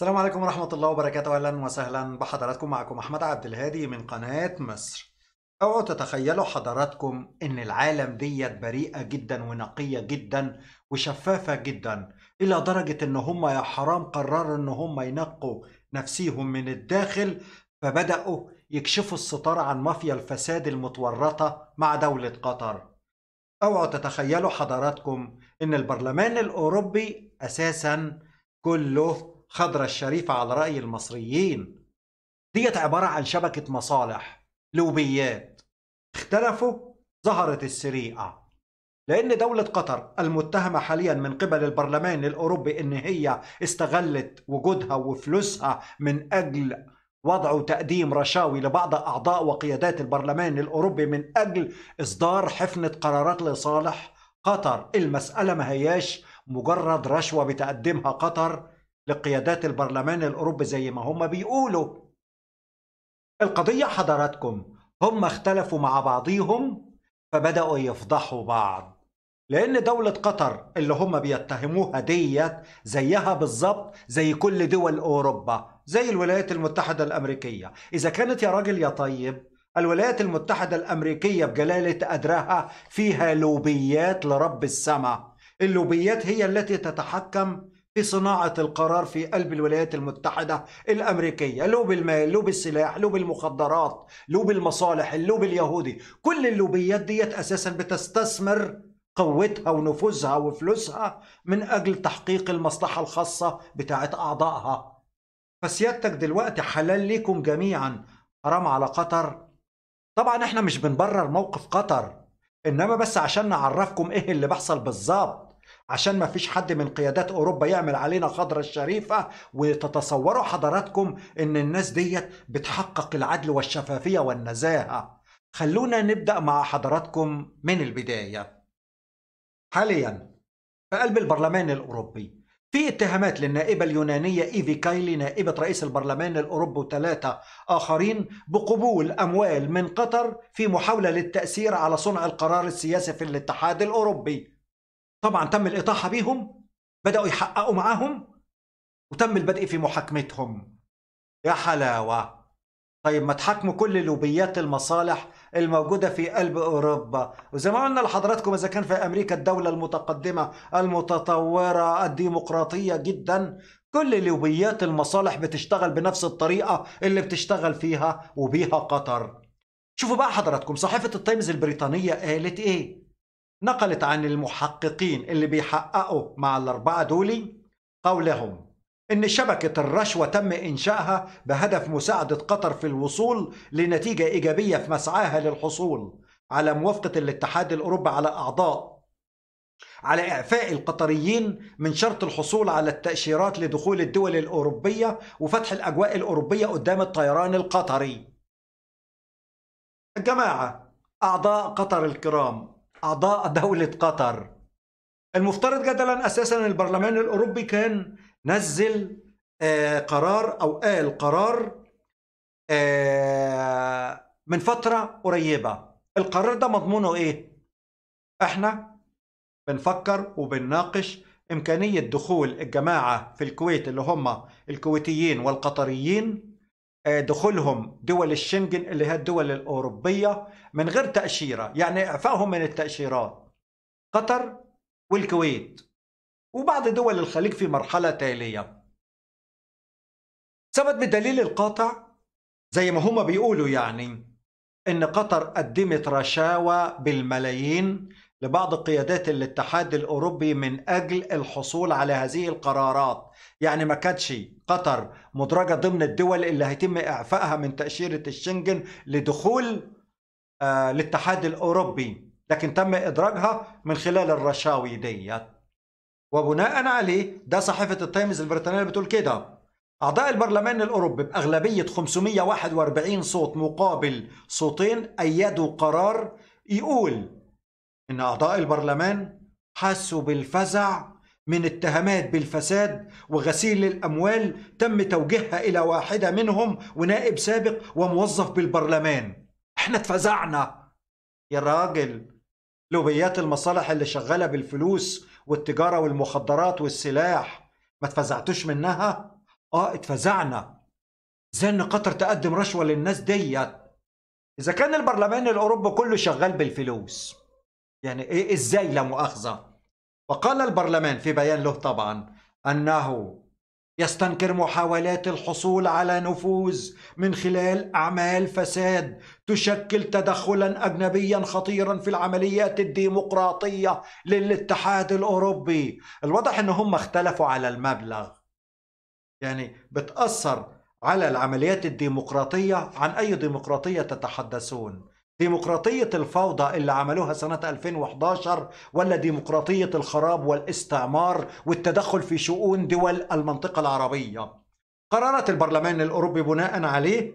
السلام عليكم ورحمة الله وبركاته أهلا وسهلا بحضراتكم معكم أحمد عبد الهادي من قناة مصر اوعوا تتخيلوا حضراتكم ان العالم ديت بريئة جدا ونقية جدا وشفافة جدا الى درجة ان هم يا حرام قرروا ان هم ينقوا نفسيهم من الداخل فبدأوا يكشفوا الستار عن مافيا الفساد المتورطة مع دولة قطر اوعوا تتخيلوا حضراتكم ان البرلمان الاوروبي اساسا كله خضرة الشريفة على رأي المصريين ديت عبارة عن شبكة مصالح لوبيات اختلفوا ظهرت السريعة لأن دولة قطر المتهمة حاليا من قبل البرلمان الأوروبي إن هي استغلت وجودها وفلوسها من أجل وضع وتقديم رشاوي لبعض أعضاء وقيادات البرلمان الأوروبي من أجل إصدار حفنة قرارات لصالح قطر المسألة ما هياش مجرد رشوة بتقدمها قطر لقيادات البرلمان الأوروبي زي ما هم بيقولوا القضية حضراتكم هم اختلفوا مع بعضيهم فبدأوا يفضحوا بعض لأن دولة قطر اللي هم بيتهموها ديت زيها بالظبط زي كل دول أوروبا زي الولايات المتحدة الأمريكية إذا كانت يا راجل يا طيب الولايات المتحدة الأمريكية بجلالة أدراها فيها لوبيات لرب السماء اللوبيات هي التي تتحكم في صناعة القرار في قلب الولايات المتحدة الأمريكية لو بالمال لو بالسلاح لو بالمخدرات لو بالمصالح له باليهودي كل اللوبيات ديت أساسا بتستثمر قوتها ونفوذها وفلوسها من أجل تحقيق المصلحة الخاصة بتاعت أعضائها فسيادتك دلوقتي حلال ليكم جميعا حرام على قطر طبعا احنا مش بنبرر موقف قطر انما بس عشان نعرفكم ايه اللي بيحصل بالظبط عشان ما فيش حد من قيادات أوروبا يعمل علينا خضرة الشريفة وتتصوروا حضراتكم إن الناس ديت بتحقق العدل والشفافية والنزاهة خلونا نبدأ مع حضراتكم من البداية حاليا في قلب البرلمان الأوروبي في اتهامات للنائبة اليونانية إيفي كايلي نائبة رئيس البرلمان الأوروبي وثلاثة آخرين بقبول أموال من قطر في محاولة للتأثير على صنع القرار السياسي في الاتحاد الأوروبي طبعا تم الإطاحة بيهم بدأوا يحققوا معاهم وتم البدء في محاكمتهم يا حلاوة طيب ما تحاكموا كل لوبيات المصالح الموجودة في قلب أوروبا وزي ما قلنا لحضراتكم إذا كان في أمريكا الدولة المتقدمة المتطورة الديمقراطية جدا كل لوبيات المصالح بتشتغل بنفس الطريقة اللي بتشتغل فيها وبيها قطر شوفوا بقى حضراتكم صحيفة التايمز البريطانية قالت إيه نقلت عن المحققين اللي بيحققوا مع الأربعة دولي قولهم إن شبكة الرشوة تم إنشائها بهدف مساعدة قطر في الوصول لنتيجة إيجابية في مسعاها للحصول على موافقة الاتحاد الأوروبي على أعضاء على إعفاء القطريين من شرط الحصول على التأشيرات لدخول الدول الأوروبية وفتح الأجواء الأوروبية قدام الطيران القطري. الجماعة أعضاء قطر الكرام أعضاء دولة قطر المفترض جدلا أساسا البرلمان الأوروبي كان نزل آه، قرار أو قال قرار آه، من فترة قريبة القرار ده مضمونه إيه؟ إحنا بنفكر وبنناقش إمكانية دخول الجماعة في الكويت اللي هم الكويتيين والقطريين آه، دخولهم دول الشنغن اللي هي الدول الأوروبية من غير تأشيرة يعني إعفائهم من التأشيرات قطر والكويت وبعض دول الخليج في مرحلة تالية ثبت بالدليل القاطع زي ما هما بيقولوا يعني إن قطر قدمت رشاوى بالملايين لبعض قيادات الاتحاد الأوروبي من أجل الحصول على هذه القرارات يعني ما كانتش قطر مدرجة ضمن الدول اللي هيتم إعفائها من تأشيرة الشنجن لدخول آه، الاتحاد الأوروبي لكن تم إدراجها من خلال الرشاوي ديت وبناء عليه ده صحيفة التايمز البريطانية بتقول كده أعضاء البرلمان الأوروبي بأغلبية 541 صوت مقابل صوتين أيدوا قرار يقول إن أعضاء البرلمان حسوا بالفزع من اتهامات بالفساد وغسيل الأموال تم توجيهها إلى واحدة منهم ونائب سابق وموظف بالبرلمان احنا اتفزعنا يا راجل لوبيات المصالح اللي شغالة بالفلوس والتجارة والمخدرات والسلاح ما اتفزعتوش منها؟ اه اتفزعنا ازاي ان قطر تقدم رشوة للناس ديت؟ إذا كان البرلمان الأوروبي كله شغال بالفلوس يعني إيه إزاي لا مؤاخذة وقال البرلمان في بيان له طبعا أنه يستنكر محاولات الحصول على نفوذ من خلال اعمال فساد تشكل تدخلا اجنبيا خطيرا في العمليات الديمقراطيه للاتحاد الاوروبي الواضح ان هم اختلفوا على المبلغ يعني بتاثر على العمليات الديمقراطيه عن اي ديمقراطيه تتحدثون ديمقراطية الفوضى اللي عملوها سنة 2011 ولا ديمقراطية الخراب والاستعمار والتدخل في شؤون دول المنطقة العربية قررت البرلمان الأوروبي بناء عليه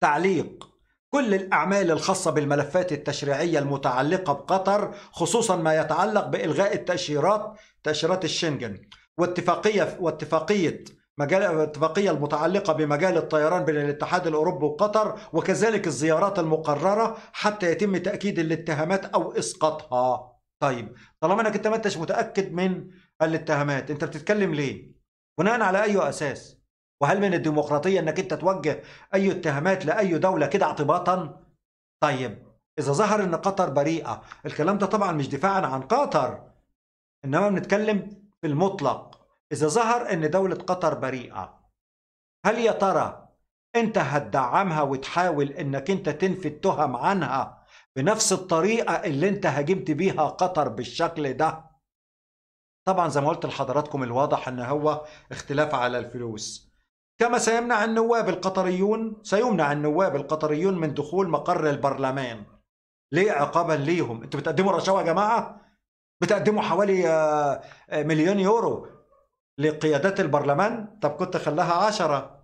تعليق كل الأعمال الخاصة بالملفات التشريعية المتعلقة بقطر خصوصا ما يتعلق بإلغاء التأشيرات تأشيرات الشنجن واتفاقية واتفاقية مجال الاتفاقية المتعلقة بمجال الطيران بين الاتحاد الأوروبي وقطر وكذلك الزيارات المقررة حتى يتم تأكيد الاتهامات أو إسقاطها طيب طالما انك انت ما انتش متاكد من الاتهامات انت بتتكلم ليه بناء على اي اساس وهل من الديمقراطيه انك انت توجه اي اتهامات لاي دوله كده اعتباطا طيب اذا ظهر ان قطر بريئه الكلام ده طبعا مش دفاعا عن قطر انما بنتكلم في المطلق إذا ظهر أن دولة قطر بريئة هل يا ترى أنت هتدعمها وتحاول أنك أنت تنفي التهم عنها بنفس الطريقة اللي أنت هاجمت بيها قطر بالشكل ده؟ طبعا زي ما قلت لحضراتكم الواضح أن هو اختلاف على الفلوس كما سيمنع النواب القطريون سيمنع النواب القطريون من دخول مقر البرلمان ليه عقابا ليهم انتوا بتقدموا رشاوى يا جماعه بتقدموا حوالي آه، آه، مليون يورو لقيادات البرلمان طب كنت خلاها عشرة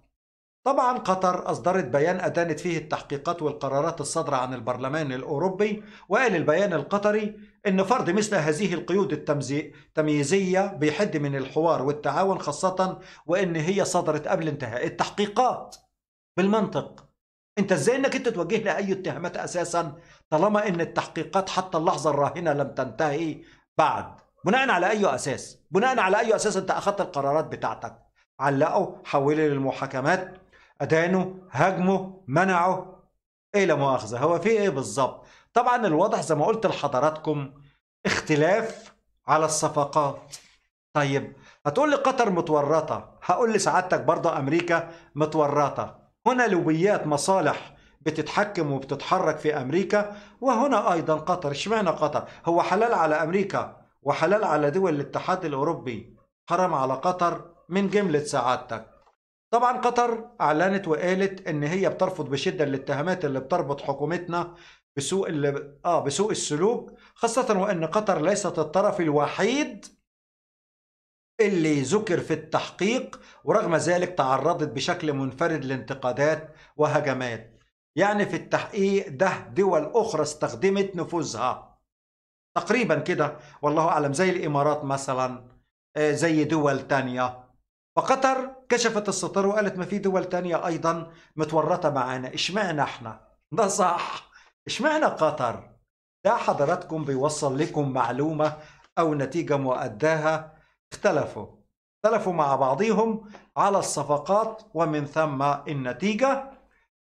طبعا قطر أصدرت بيان أدانت فيه التحقيقات والقرارات الصادرة عن البرلمان الأوروبي وقال البيان القطري إن فرض مثل هذه القيود التمييزية بيحد من الحوار والتعاون خاصة وإن هي صدرت قبل انتهاء التحقيقات بالمنطق انت ازاي انك انت توجه لي اي اتهامات اساسا طالما ان التحقيقات حتى اللحظه الراهنه لم تنتهي بعد بناء على أي أساس بناء على أي أساس أنت أخذت القرارات بتاعتك علقوا حولوا للمحاكمات أدانوا هاجموا منعوا إيه لا مؤاخذة هو في إيه بالظبط طبعا الواضح زي ما قلت لحضراتكم اختلاف على الصفقات طيب هتقول لي قطر متورطة هقول لسعادتك برضه أمريكا متورطة هنا لوبيات مصالح بتتحكم وبتتحرك في امريكا وهنا ايضا قطر اشمعنى قطر هو حلال على امريكا وحلال على دول الاتحاد الأوروبي حرم على قطر من جملة سعادتك طبعا قطر أعلنت وقالت إن هي بترفض بشدة الاتهامات اللي بتربط حكومتنا بسوء اللي... آه بسوء السلوك خاصة وأن قطر ليست الطرف الوحيد اللي ذكر في التحقيق ورغم ذلك تعرضت بشكل منفرد لانتقادات وهجمات يعني في التحقيق ده دول أخرى استخدمت نفوذها تقريبا كده والله أعلم زي الإمارات مثلا آه، زي دول تانية فقطر كشفت الستار وقالت ما في دول تانية أيضا متورطة معانا إشمعنا إحنا ده صح إشمعنا قطر ده حضراتكم بيوصل لكم معلومة أو نتيجة مؤداها اختلفوا اختلفوا مع بعضهم على الصفقات ومن ثم النتيجة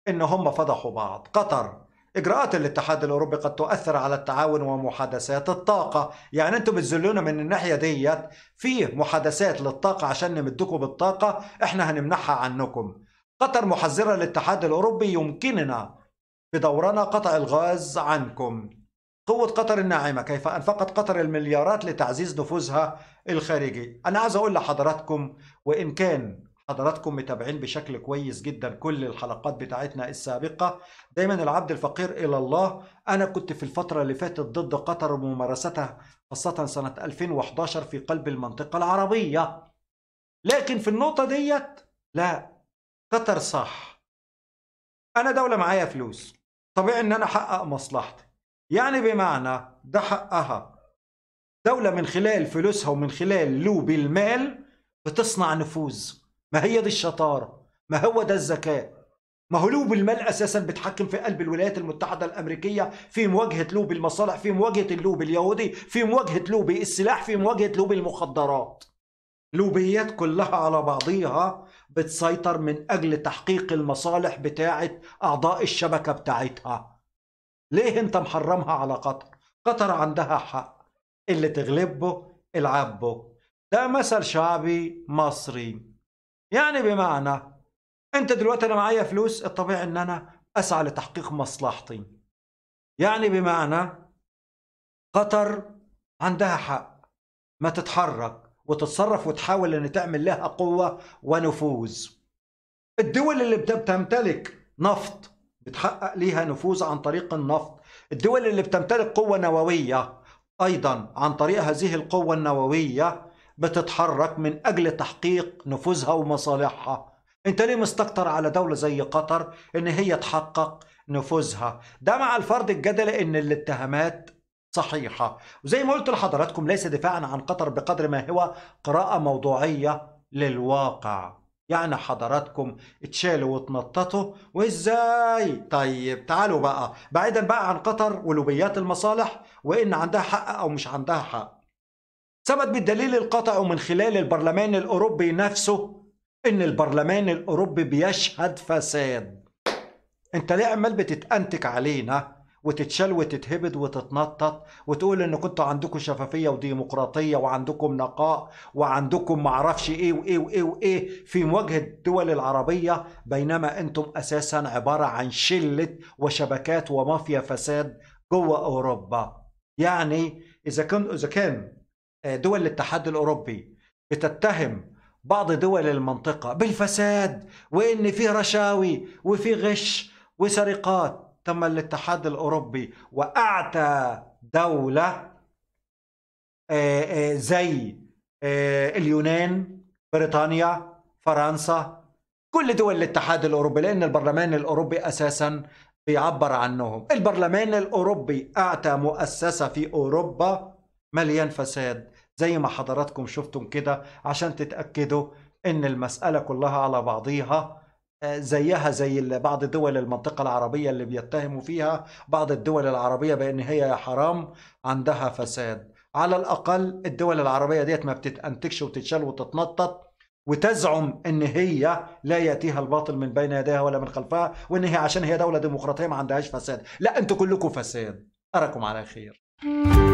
إن هم فضحوا بعض قطر إجراءات الاتحاد الأوروبي قد تؤثر على التعاون ومحادثات الطاقة يعني أنتم بتذلونا من الناحية ديت في محادثات للطاقة عشان نمدكم بالطاقة إحنا هنمنحها عنكم قطر محذرة الاتحاد الأوروبي يمكننا بدورنا قطع الغاز عنكم قوة قطر الناعمة كيف أنفقت قطر المليارات لتعزيز نفوذها الخارجي أنا عايز أقول لحضراتكم وإن كان حضراتكم متابعين بشكل كويس جدا كل الحلقات بتاعتنا السابقة دايما العبد الفقير إلى الله أنا كنت في الفترة اللي فاتت ضد قطر وممارستها خاصة سنة 2011 في قلب المنطقة العربية لكن في النقطة ديت لا قطر صح أنا دولة معايا فلوس طبيعي إن أنا أحقق مصلحتي يعني بمعنى ده حقها دولة من خلال فلوسها ومن خلال لوب المال بتصنع نفوذ ما هي دي الشطارة ما هو ده الذكاء ما هو لوب المال اساسا بتحكم في قلب الولايات المتحده الامريكيه في مواجهه لوب المصالح في مواجهه اللوب اليهودي في مواجهه لوب السلاح في مواجهه لوب المخدرات لوبيات كلها على بعضيها بتسيطر من اجل تحقيق المصالح بتاعه اعضاء الشبكه بتاعتها ليه انت محرمها على قطر قطر عندها حق اللي تغلبه العبه ده مثل شعبي مصري يعني بمعنى انت دلوقتي انا معايا فلوس الطبيعي ان انا اسعى لتحقيق مصلحتي يعني بمعنى قطر عندها حق ما تتحرك وتتصرف وتحاول ان تعمل لها قوه ونفوذ الدول اللي بتمتلك نفط بتحقق ليها نفوذ عن طريق النفط الدول اللي بتمتلك قوه نوويه ايضا عن طريق هذه القوه النوويه بتتحرك من أجل تحقيق نفوذها ومصالحها أنت ليه مستكتر على دولة زي قطر إن هي تحقق نفوذها ده مع الفرض الجدل إن الاتهامات صحيحة وزي ما قلت لحضراتكم ليس دفاعا عن قطر بقدر ما هو قراءة موضوعية للواقع يعني حضراتكم اتشالوا واتنططوا وازاي طيب تعالوا بقى بعيدا بقى عن قطر ولوبيات المصالح وان عندها حق او مش عندها حق ثبت بالدليل القطع من خلال البرلمان الأوروبي نفسه إن البرلمان الأوروبي بيشهد فساد أنت ليه عمال بتتأنتك علينا وتتشال وتتهبد وتتنطط وتقول ان كنتوا عندكم شفافيه وديمقراطيه وعندكم نقاء وعندكم معرفش ايه وايه وايه وايه في مواجهه الدول العربيه بينما انتم اساسا عباره عن شله وشبكات ومافيا فساد جوه اوروبا يعني اذا كان اذا كان آه، دول الاتحاد الأوروبي بتتهم بعض دول المنطقة بالفساد وإن في رشاوي وفي غش وسرقات تم الاتحاد الأوروبي وأعتى دولة آه، آه، زي اليونان بريطانيا فرنسا كل دول الاتحاد الأوروبي لأن البرلمان الأوروبي أساسا بيعبر عنهم البرلمان الأوروبي أعتى مؤسسة في أوروبا مليان فساد زي ما حضراتكم شفتم كده عشان تتأكدوا ان المسألة كلها على بعضيها آه، زيها زي بعض دول المنطقة العربية اللي بيتهموا فيها بعض الدول العربية بأن هي يا حرام عندها فساد على الأقل الدول العربية ديت ما بتتأنتكش وتتشال وتتنطط وتزعم ان هي لا ياتيها الباطل من بين يديها ولا من خلفها وان هي عشان هي دوله ديمقراطيه ما عندهاش فساد لا انتوا كلكم فساد اراكم على خير